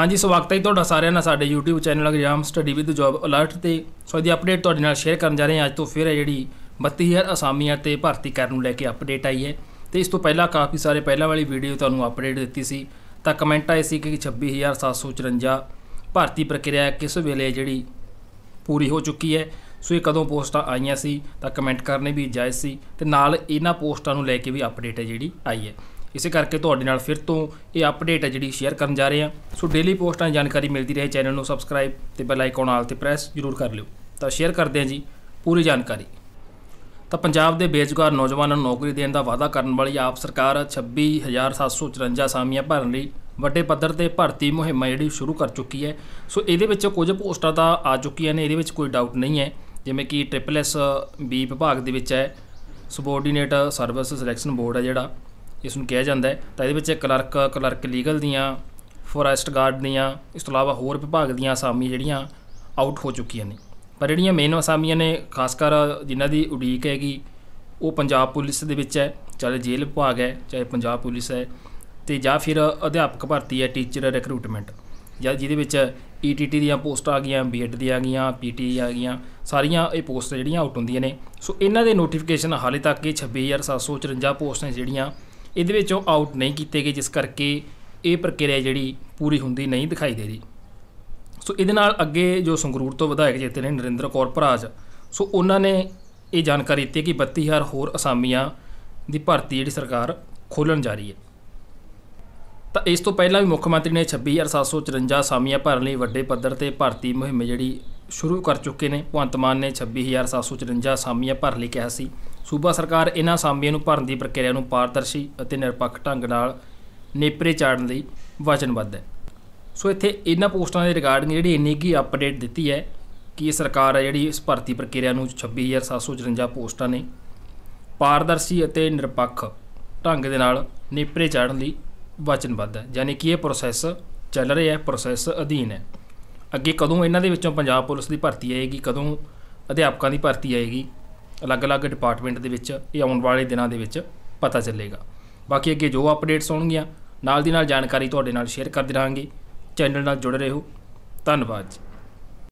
ਹਾਂਜੀ ਸਵਾਗਤ ਹੈ ਤੁਹਾਡਾ ਸਾਰਿਆਂ ਦਾ ਸਾਡੇ YouTube channel exam study with job alert ਤੇ ਸੋ ਇਹਦੀ ਅਪਡੇਟ ਤੁਹਾਡੇ ਨਾਲ ਸ਼ੇਅਰ ਕਰਨ ਜਾ ਰਹੇ ਹਾਂ ਅੱਜ ਤੋਂ ਫਿਰ ਹੈ ਜਿਹੜੀ 32000 ਅਸਾਮੀਆਂ ਤੇ ਭਰਤੀ ਕਰਨ ਨੂੰ ਲੈ ਕੇ ਅਪਡੇਟ ਆਈ ਹੈ ਤੇ ਇਸ ਤੋਂ ਪਹਿਲਾਂ ਕਾਫੀ ਸਾਰੇ ਪਹਿਲਾਂ ਵਾਲੀ ਵੀਡੀਓ ਤੁਹਾਨੂੰ ਅਪਡੇਟ ਦਿੱਤੀ ਸੀ ਤਾਂ ਕਮੈਂਟ ਆਏ ਸੀ ਕਿ 26754 ਭਰਤੀ ਪ੍ਰਕਿਰਿਆ ਕਿਸ ਵੇਲੇ ਜਿਹੜੀ ਪੂਰੀ ਹੋ ਚੁੱਕੀ ਹੈ ਸੋ ਇਹ ਕਦੋਂ ਪੋਸਟਾਂ ਆਈਆਂ ਸੀ ਤਾਂ ਕਮੈਂਟ ਕਰਨੇ ਵੀ ਜਾਇਜ਼ ਸੀ ਤੇ ਨਾਲ ਇਹਨਾਂ ਪੋਸਟਾਂ ਨੂੰ ਲੈ ਕੇ ਵੀ ਅਪਡੇਟ ਹੈ ਜਿਹੜੀ ਆਈ ਹੈ ਇਸੇ ਕਰਕੇ ਤੁਹਾਡੇ ਨਾਲ ਫਿਰ ਤੋਂ ਇਹ ਅਪਡੇਟ ਹੈ ਜਿਹੜੀ ਸ਼ੇਅਰ ਕਰਨ ਜਾ ਰਹੇ ਹਾਂ ਸੋ ਡੇਲੀ ਪੋਸਟਾਂ ਦੀ ਜਾਣਕਾਰੀ ਮਿਲਦੀ ਰਹੇ ਚੈਨਲ ਨੂੰ ਸਬਸਕ੍ਰਾਈਬ ਤੇ ਬੈਲ ਆਈਕਨ ਆਲ ਤੇ ਪ੍ਰੈਸ ਜ਼ਰੂਰ ਕਰ ਲਿਓ ਤਾਂ ਸ਼ੇਅਰ ਕਰਦੇ ਹਾਂ ਜੀ ਪੂਰੀ ਜਾਣਕਾਰੀ ਤਾਂ ਪੰਜਾਬ ਦੇ ਬੇਜਗਾਰ ਨੌਜਵਾਨਾਂ ਨੂੰ ਨੌਕਰੀ ਦੇਣ ਦਾ ਵਾਅਦਾ ਕਰਨ ਵਾਲੀ ਆਪ ਸਰਕਾਰ 26754 ਸਾਮੀਆਂ ਭਰਨ ਲਈ ਵੱਡੇ ਪੱਧਰ ਤੇ ਭਰਤੀ ਮੁਹਿੰਮ ਜਿਹੜੀ ਸ਼ੁਰੂ ਕਰ ਚੁੱਕੀ ਹੈ ਸੋ ਇਹਦੇ ਵਿੱਚ ਕੁਝ ਪੋਸਟਾਂ ਤਾਂ ਆ ਚੁੱਕੀਆਂ ਨੇ ਇਹਦੇ ਵਿੱਚ ਕੋਈ ਡਾਊਟ ਨਹੀਂ ਹੈ ਜਿਵੇਂ ਕਿ ਟ੍ਰਿਪਲ ਐਸ ਬੀ ਵਿਭਾਗ ਦੇ ਵਿੱਚ ਹੈ ਸਬੋਰਡੀਨੇਟ ਸਰਵਿਸ ਸਿਲੈਕਸ਼ਨ ਬੋਰਡ ਹੈ ਜਿਹੜਾ ਇਸ ਨੂੰ ਕਿਹਾ ਜਾਂਦਾ ਹੈ ਤਾਂ ਇਹਦੇ ਵਿੱਚ ਕਲਰਕ ਕਲਰਕ ਲੀਗਲ ਦੀਆਂ ਫੋਰੈਸਟ ਗਾਰਡ ਦੀਆਂ ਇਸ ਤੋਂ ਇਲਾਵਾ ਹੋਰ ਵਿਭਾਗ ਦੀਆਂ ਆਸਾਮੀ ਜਿਹੜੀਆਂ ਆਊਟ ਹੋ ਚੁੱਕੀਆਂ ਨੇ ਪਰ ਜਿਹੜੀਆਂ ਮੇਨ ਅਸਾਮੀਆਂ ਨੇ ਖਾਸ ਕਰ ਜਿਨ੍ਹਾਂ ਦੀ ਉਡੀਕ ਹੈਗੀ ਉਹ ਪੰਜਾਬ ਪੁਲਿਸ ਦੇ ਵਿੱਚ ਹੈ ਚਾਹੇ ਜੇਲ੍ਹ ਵਿਭਾਗ ਹੈ ਚਾਹੇ ਪੰਜਾਬ ਪੁਲਿਸ ਹੈ ਤੇ ਜਾਂ ਫਿਰ ਅਧਿਆਪਕ ਭਰਤੀ ਹੈ ਟੀਚਰ ਰਿਕਰੂਟਮੈਂਟ ਜਾਂ ਜਿਹਦੇ ਵਿੱਚ ਈਟੀਟੀ e ਦੀਆਂ ਪੋਸਟਾਂ ਆ ਗਈਆਂ ਬੀਐਡ ਦੀਆਂ ਆ ਗਈਆਂ ਪੀਟੀ e ਆ ਗਈਆਂ ਸਾਰੀਆਂ ਇਹ ਪੋਸਟਾਂ ਜਿਹੜੀਆਂ ਆਊਟ ਹੁੰਦੀਆਂ ਨੇ ਸੋ ਇਹਨਾਂ ਦੇ ਨੋਟੀਫਿਕੇਸ਼ਨ ਹਾਲੇ ਤੱਕ ਇਹ 26754 ਪੋਸਟਾਂ ਜਿਹੜੀਆਂ ਇਹਦੇ ਵਿੱਚ ਉਹ ਆਊਟ ਨਹੀਂ ਕੀਤੇ ਗਏ ਜਿਸ ਕਰਕੇ ਇਹ ਪ੍ਰਕਿਰਿਆ ਜਿਹੜੀ ਪੂਰੀ ਹੁੰਦੀ ਨਹੀਂ ਦਿਖਾਈ ਦੇ ਰਹੀ ਸੋ ਇਹਦੇ ਨਾਲ ਅੱਗੇ ਜੋ ਸੰਗਰੂਰ ਤੋਂ ਵਿਧਾਇਕ ਜਿੱਤੇ ਨੇ ਨਰਿੰਦਰ ਕੌਰ ਭਰਾਜ ਸੋ ਉਹਨਾਂ ਨੇ ਇਹ ਜਾਣਕਾਰੀ ਦਿੱਤੀ ਕਿ 32000 ਹੋਰ ਅਸਾਮੀਆਂ ਦੀ ਭਰਤੀ ਜਿਹੜੀ ਸਰਕਾਰ ਖੋਲਣ ਜਾ ਰਹੀ ਹੈ ਤਾਂ ਇਸ ਤੋਂ ਪਹਿਲਾਂ ਵੀ ਮੁੱਖ ਮੰਤਰੀ ਨੇ 26754 ਅਸਾਮੀਆਂ ਭਰਨ ਲਈ ਵੱਡੇ ਪੱਧਰ ਤੇ ਭਰਤੀ ਮੁਹਿੰਮ ਜਿਹੜੀ ਸ਼ੁਰੂ ਕਰ ਚੁੱਕੇ ਨੇ ਭਵੰਤ ਮਾਨ ਨੇ 26754 ਸਾਮੀਆਂ ਭਰ ਲਈ ਕਿਹਾ ਸੀ ਸੂਬਾ ਸਰਕਾਰ ਇਹਨਾਂ ਸਾਮੀਆਂ ਨੂੰ ਭਰਨ ਦੀ ਪ੍ਰਕਿਰਿਆ ਨੂੰ ਪਾਰਦਰਸ਼ੀ ਅਤੇ ਨਿਰਪੱਖ ਢੰਗ ਨਾਲ ਨੇਪਰੇ ਚਾੜਨ ਲਈ ਵਚਨਬੱਧ ਹੈ ਸੋ ਇੱਥੇ ਇਹਨਾਂ ਪੋਸਟਾਂ ਦੇ ਰਿਗਾਰਡਿੰਗ ਜਿਹੜੀ ਇੰਨੀ ਕੀ ਅਪਡੇਟ ਦਿੱਤੀ ਹੈ ਕਿ ਇਹ ਸਰਕਾਰ ਹੈ ਜਿਹੜੀ ਇਸ ਭਰਤੀ ਪ੍ਰਕਿਰਿਆ ਨੂੰ 26754 ਪੋਸਟਾਂ ਨੇ ਪਾਰਦਰਸ਼ੀ ਅਤੇ ਨਿਰਪੱਖ ਢੰਗ ਦੇ ਨਾਲ ਨੇਪਰੇ ਚਾੜਨ ਲਈ ਵਚਨਬੱਧ ਹੈ ਯਾਨੀ ਕਿ ਇਹ ਪ੍ਰੋਸੈਸ ਚੱਲ ਰਿਹਾ ਹੈ ਪ੍ਰੋਸੈਸ ਅਧੀਨ ਹੈ ਅੱਗੇ ਕਦੋਂ ਇਹਨਾਂ ਦੇ ਵਿੱਚੋਂ ਪੰਜਾਬ ਪੁਲਿਸ ਦੀ ਭਰਤੀ ਆਏਗੀ ਕਦੋਂ ਅਧਿਆਪਕਾਂ ਦੀ ਭਰਤੀ ਆਏਗੀ ਅਲੱਗ-ਅਲੱਗ ਡਿਪਾਰਟਮੈਂਟ ਦੇ ਵਿੱਚ ਇਹ ਆਉਣ ਵਾਲੇ ਦਿਨਾਂ ਦੇ ਵਿੱਚ ਪਤਾ ਚੱਲੇਗਾ ਬਾਕੀ ਅੱਗੇ ਜੋ ਅਪਡੇਟਸ ਹੋਣਗੀਆਂ ਨਾਲ ਦੀ ਨਾਲ ਜਾਣਕਾਰੀ ਤੁਹਾਡੇ ਨਾਲ ਸ਼ੇਅਰ ਕਰਦੇ ਰਹਾਂਗੇ ਚੈਨਲ ਨਾਲ ਜੁੜੇ ਰਹੋ ਧੰਨਵਾਦ